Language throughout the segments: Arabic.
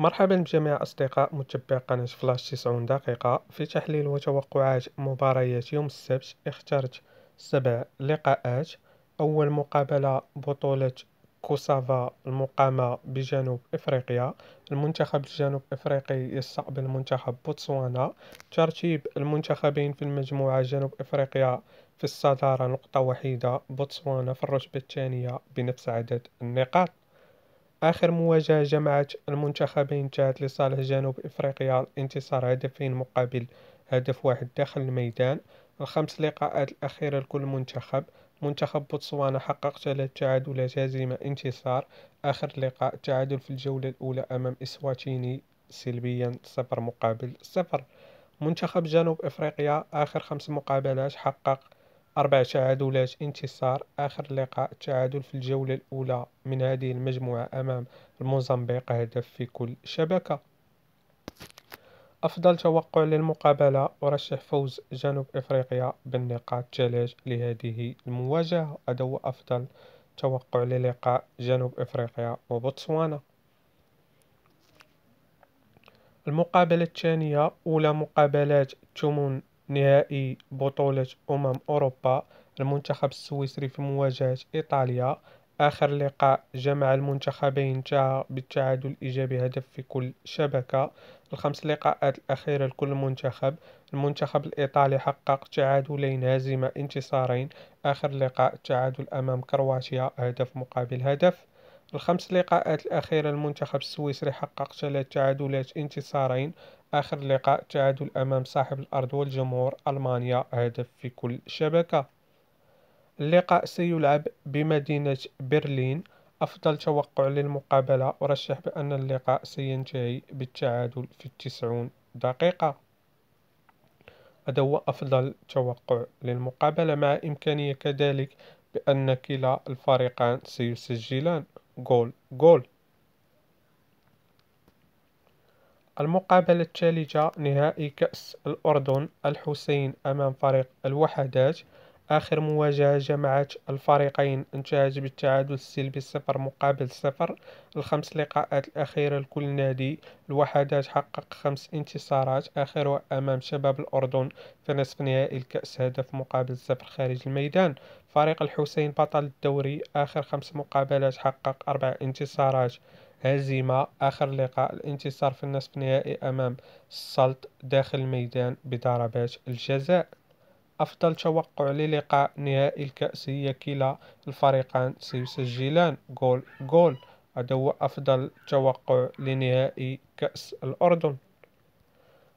مرحبا بجميع أصدقاء متبع قناة فلاش 90 دقيقة في تحليل وتوقعات مباريات يوم السبت اخترت سبع لقاءات أول مقابلة بطولة كوسافا المقامة بجنوب إفريقيا المنتخب الجنوب إفريقي يستقبل المنتخب بوتسوانا ترتيب المنتخبين في المجموعة جنوب إفريقيا في الصدارة نقطة وحيدة بوتسوانا في الرتبة الثانية بنفس عدد النقاط آخر مواجهة جمعت المنتخبين جاءت لصالح جنوب إفريقيا انتصار هدفين مقابل هدف واحد داخل الميدان الخمس لقاءات الأخيرة لكل منتخب منتخب بوتسوانا حقق ثلاث تعادلات هزيمة انتصار آخر لقاء تعادل في الجولة الأولى أمام إسواتيني سلبيا صفر مقابل صفر منتخب جنوب إفريقيا آخر خمس مقابلات حقق أربع تعادلات انتصار آخر لقاء تعادل في الجولة الأولى من هذه المجموعة أمام الموزمبيق هدف في كل شبكة أفضل توقع للمقابلة أرشح فوز جنوب إفريقيا بالنقاط ثلاث لهذه المواجهة أدو هو أفضل توقع للقاء جنوب إفريقيا وبوتسوانا المقابلة الثانية أولى مقابلات تمون نهائي بطولة أمم أوروبا المنتخب السويسري في مواجهة إيطاليا آخر لقاء جمع المنتخبين تاع بالتعادل الإيجابي هدف في كل شبكة الخمس لقاءات الأخيرة لكل منتخب المنتخب الإيطالي حقق تعادلين هزيمة انتصارين آخر لقاء تعادل أمام كرواتيا هدف مقابل هدف الخمس لقاءات الأخيرة المنتخب السويسري حقق ثلاث تعادلات انتصارين آخر لقاء تعادل أمام صاحب الأرض والجمهور ألمانيا هدف في كل شبكة اللقاء سيلعب بمدينة برلين أفضل توقع للمقابلة أرشح بأن اللقاء سينتهي بالتعادل في التسعون دقيقة هذا هو أفضل توقع للمقابلة مع إمكانية كذلك بأن كلا الفريقان سيسجلان جول جول المقابلة الثالثة نهائي كأس الأردن الحسين أمام فريق الوحدات آخر مواجهة جمعت الفريقين انتهت بالتعادل السلبي صفر مقابل صفر الخمس لقاءات الأخيرة لكل نادي الوحدات حقق خمس انتصارات آخرها أمام شباب الأردن في نصف نهائي الكأس هدف مقابل صفر خارج الميدان فريق الحسين بطل الدوري آخر خمس مقابلات حقق أربع انتصارات هزيمة آخر لقاء الانتصار في النصف النهائي أمام السلط داخل الميدان بضربات الجزاء أفضل توقع للقاء نهائي الكأس هي كلا الفريقان سيسجلان جول جول هذا هو أفضل توقع لنهائي كأس الأردن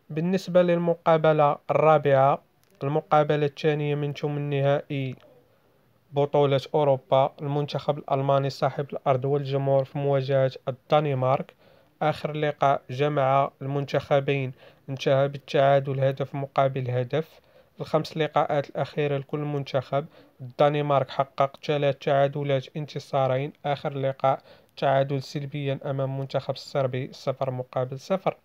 بالنسبة للمقابلة الرابعة المقابلة الثانية من ثم النهائي بطولة أوروبا المنتخب الألماني صاحب الأرض والجمهور في مواجهة الدنمارك آخر لقاء جمع المنتخبين انتهى بالتعادل هدف مقابل هدف الخمس لقاءات الأخيرة لكل منتخب الدنمارك حقق ثلاث تعادلات انتصارين آخر لقاء تعادل سلبيا أمام منتخب الصربي صفر مقابل صفر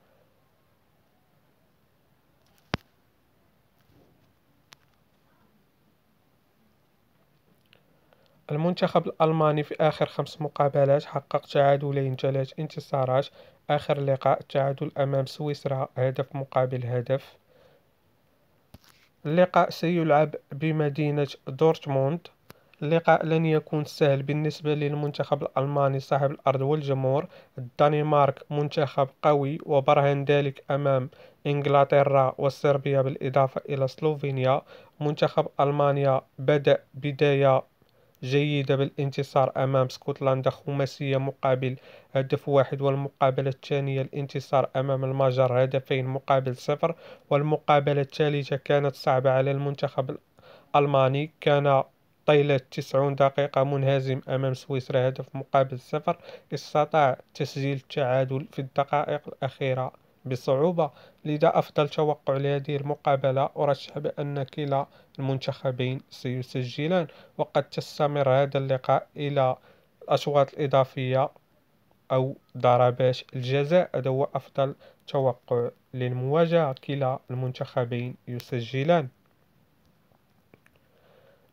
المنتخب الألماني في آخر خمس مقابلات حقق تعادلين ثلاث انتصارات آخر لقاء تعادل أمام سويسرا هدف مقابل هدف اللقاء سيلعب بمدينة دورتموند اللقاء لن يكون سهل بالنسبة للمنتخب الألماني صاحب الأرض والجمهور الدنمارك منتخب قوي وبرهن ذلك أمام إنجلترا وصربيا بالإضافة إلى سلوفينيا منتخب ألمانيا بدأ بداية جيدة بالانتصار أمام سكوتلاندا خماسية مقابل هدف واحد والمقابلة الثانية الانتصار أمام المجر هدفين مقابل صفر والمقابلة الثالثة كانت صعبة على المنتخب الألماني كان طيلة 90 دقيقة منهزم أمام سويسرا هدف مقابل صفر استطاع تسجيل التعادل في الدقائق الأخيرة بصعوبة لذا أفضل توقع لهذه المقابلة أرشح بأن كلا المنتخبين سيسجلان وقد تستمر هذا اللقاء إلى الأشواط الإضافية أو ضربات الجزاء هذا هو أفضل توقع للمواجهة كلا المنتخبين يسجلان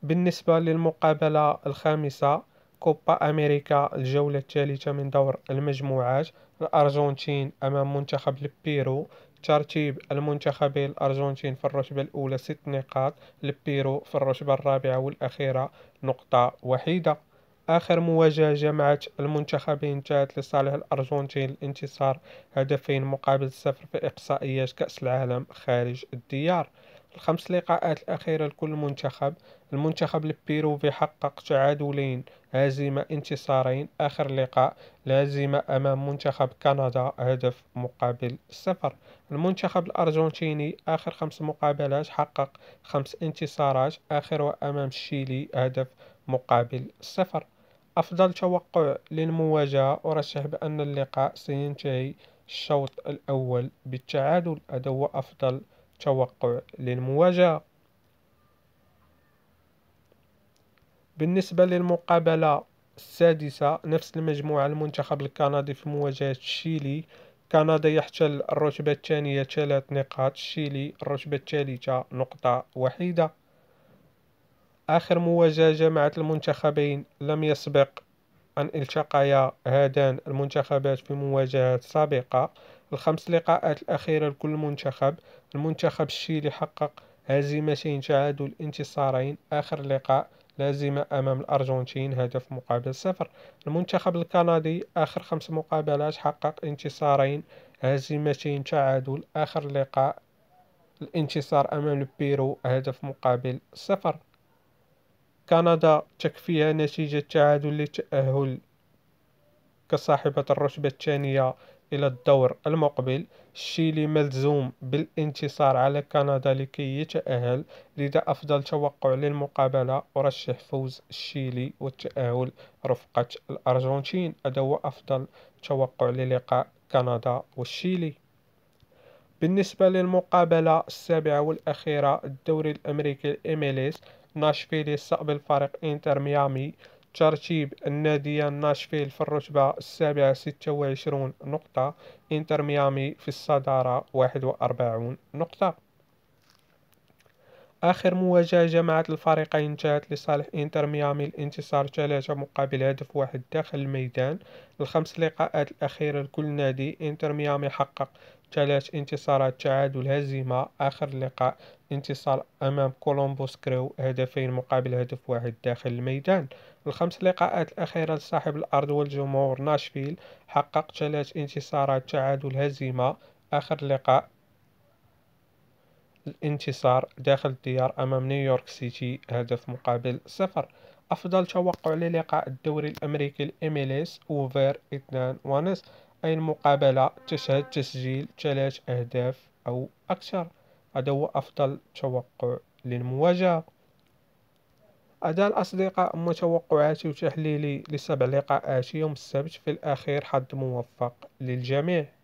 بالنسبة للمقابلة الخامسة كوبا أمريكا الجولة الثالثة من دور المجموعات الأرجنتين أمام منتخب البيرو ترتيب المنتخبين الأرجنتين في الرتبة الأولى ست نقاط البيرو في الرتبة الرابعة والأخيرة نقطة وحيدة آخر مواجهة جمعت المنتخبين جاءت لصالح الأرجنتين الانتصار هدفين مقابل صفر في إقصائيات كأس العالم خارج الديار الخمس لقاءات الأخيرة لكل منتخب المنتخب البيروفي حقق تعادلين هزيمة انتصارين آخر لقاء لازمة أمام منتخب كندا هدف مقابل صفر المنتخب الأرجنتيني آخر خمس مقابلات حقق خمس انتصارات آخر أمام الشيلي هدف مقابل صفر أفضل توقع للمواجهة أرشح بأن اللقاء سينتهي الشوط الأول بالتعادل هذا هو أفضل توقع للمواجهة بالنسبة للمقابلة السادسة نفس المجموعة المنتخب الكندي في مواجهة تشيلي كندا يحتل الرتبة الثانية ثلاث نقاط تشيلي الرتبة الثالثة نقطة وحيدة آخر مواجهة جمعت المنتخبين لم يسبق أن التقيا هذان المنتخبات في مواجهات سابقة الخمس لقاءات الأخيرة لكل منتخب المنتخب الشيلي حقق هزيمتين تعادل انتصارين آخر لقاء لازمة أمام الأرجنتين هدف مقابل صفر المنتخب الكندي آخر خمس مقابلات حقق انتصارين هزيمتين تعادل آخر لقاء الانتصار أمام البيرو هدف مقابل صفر كندا تكفيها نتيجة تعادل للتأهل كصاحبة الرتبة الثانية إلى الدور المقبل شيلي ملزوم بالانتصار على كندا لكي يتأهل لذا أفضل توقع للمقابلة أرشح فوز الشيلي والتأهل رفقة الأرجنتين هذا هو أفضل توقع للقاء كندا والشيلي بالنسبة للمقابلة السابعة والأخيرة الدوري الأمريكي الإميليس ناشفيلي يستقبل فريق إنتر ميامي ترتيب النادية ناشفيل في الرتبة السابعة ستة وعشرون نقطة إنتر ميامي في الصدارة واحد وأربعون نقطة آخر مواجهة جمعت الفريقين انتهت لصالح إنتر ميامي الانتصار ثلاثة مقابل هدف واحد داخل الميدان الخمس لقاءات الأخيرة لكل نادي إنتر ميامي حقق ثلاث انتصارات تعادل هزيمة آخر لقاء انتصار أمام كولومبوس كريو هدفين مقابل هدف واحد داخل الميدان الخمس لقاءات الأخيرة لصاحب الأرض والجمهور ناشفيل حقق ثلاث انتصارات تعادل هزيمة آخر لقاء الانتصار داخل الديار أمام نيويورك سيتي هدف مقابل صفر أفضل توقع للقاء الدوري الأمريكي الإميليس أوفر اثنان ونص أي المقابلة تشهد تسجيل ثلاث أهداف أو أكثر هذا هو أفضل توقع للمواجهة أداء الأصدقاء متوقعاتي وتحليلي لسبع لقاءات يوم السبت في الأخير حظ موفق للجميع